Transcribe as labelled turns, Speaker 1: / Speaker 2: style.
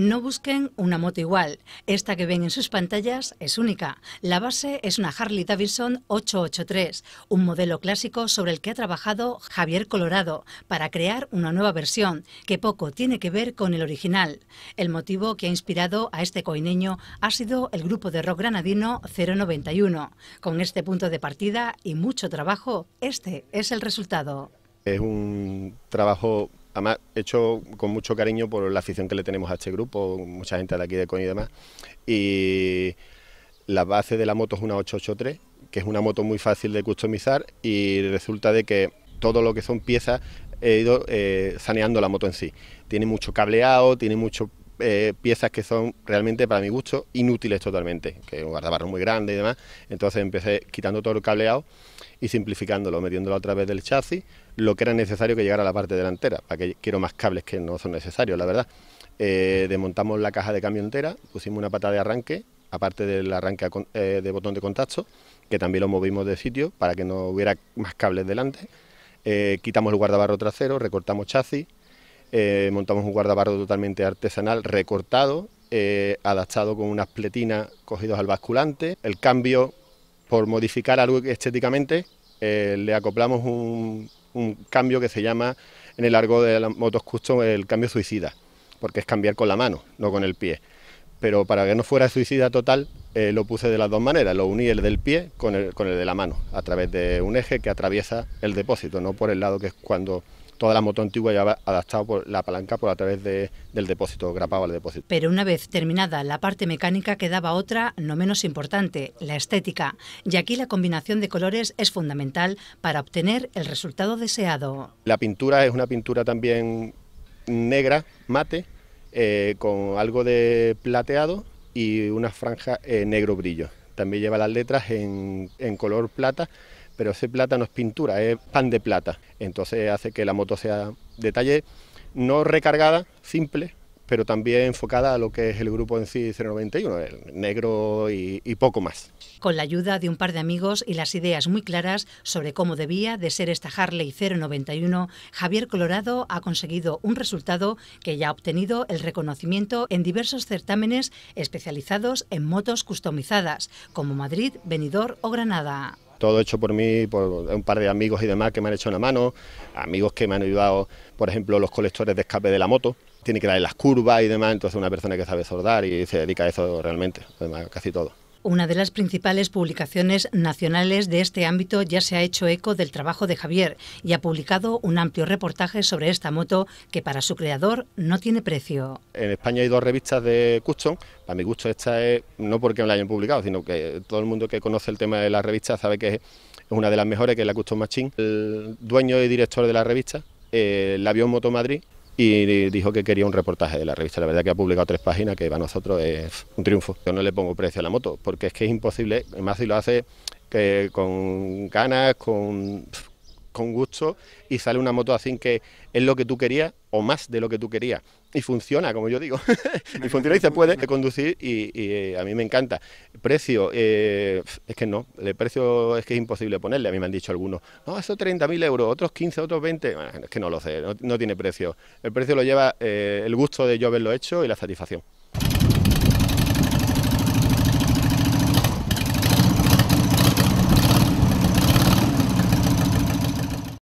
Speaker 1: No busquen una moto igual. Esta que ven en sus pantallas es única. La base es una Harley Davidson 883, un modelo clásico sobre el que ha trabajado Javier Colorado para crear una nueva versión que poco tiene que ver con el original. El motivo que ha inspirado a este coineño ha sido el grupo de rock granadino 091. Con este punto de partida y mucho trabajo, este es el resultado.
Speaker 2: Es un trabajo además hecho con mucho cariño por la afición que le tenemos a este grupo, mucha gente de aquí de Coño y demás. Y la base de la moto es una 883, que es una moto muy fácil de customizar y resulta de que todo lo que son piezas he ido eh, saneando la moto en sí. Tiene mucho cableado, tiene mucho eh, piezas que son realmente, para mi gusto, inútiles totalmente, que un guardabarro muy grande y demás. Entonces empecé quitando todo el cableado y simplificándolo, metiéndolo a través del chasis, lo que era necesario que llegara a la parte delantera, para que quiero más cables que no son necesarios, la verdad. Eh, desmontamos la caja de cambio entera, pusimos una pata de arranque, aparte del arranque eh, de botón de contacto, que también lo movimos de sitio para que no hubiera más cables delante. quitamos el guardabarro trasero, recortamos chasis, eh, montamos un guardabarro totalmente artesanal, recortado, eh, adaptado con unas pletinas cogidos al basculante. El cambio, por modificar algo estéticamente, eh, le acoplamos un, cambio que se llama, en el largo de la motos custom, el cambio suicida, porque es cambiar con la mano, no con el pie pero para que no fuera suicida total eh, lo puse de las dos maneras, lo uní el del pie con el, de la mano, a través de un eje que atraviesa el depósito, no por el lado que es cuando toda la moto antigua ya adaptado por la palanca por a través del depósito, grapaba el
Speaker 1: depósito. Pero una vez terminada la parte mecánica quedaba otra no menos importante, la estética. Y aquí la combinación de colores es fundamental para obtener el resultado deseado.
Speaker 2: La pintura es una pintura también negra, mate, eh, con algo de plateado y una franja eh, negro brillo. También lleva las letras en, en color plata, pero ese plata no es pintura, es pan de plata. Entonces hace que la moto sea detalle, no recargada, simple, pero también enfocada a lo que es el grupo en sí 091, el negro y, poco más.
Speaker 1: Con la ayuda de un par de amigos y las ideas muy claras sobre cómo debía de ser esta Harley 091, Javier Colorado ha conseguido un resultado que ya ha obtenido el reconocimiento en diversos certámenes especializados en motos customizadas, como Madrid, Benidorm o Granada
Speaker 2: todo hecho por mí, por un par de amigos y demás que me han hecho una mano, amigos que me han ayudado, por ejemplo, los colectores de escape de la moto, tiene que dar en las curvas y demás, entonces una persona que sabe soldar y se dedica a eso realmente, además casi todo.
Speaker 1: Una de las principales publicaciones nacionales de este ámbito ya se ha hecho eco del trabajo de Javier y ha publicado un amplio reportaje sobre esta moto que para su creador no tiene precio.
Speaker 2: En España hay dos revistas de custom. Para mi gusto esta es, no porque me la hayan publicado, sino que todo el mundo que conoce el tema de la revista sabe que es una de las mejores, que es la Custom Machine. El dueño y director de la revista el eh, avión Moto Madrid y dijo que quería un reportaje de la revista. La verdad que ha publicado tres páginas, que para nosotros es un triunfo. Yo no le pongo precio a la moto, porque es que es imposible, más si lo hace con ganas, con, con gusto y sale una moto así que es lo que tú querías o más de lo que tú querías. Y funciona, como yo digo. y funciona y pues, se puede conducir y, eh, a mí me encanta. Precio, eh, es que no, el precio es que es imposible ponerle. A mí me han dicho algunos, no, eso 30.000 euros, otros 15, otros 20. es que no lo sé, no, tiene precio. El precio lo lleva eh, el gusto de yo haberlo hecho y la satisfacción.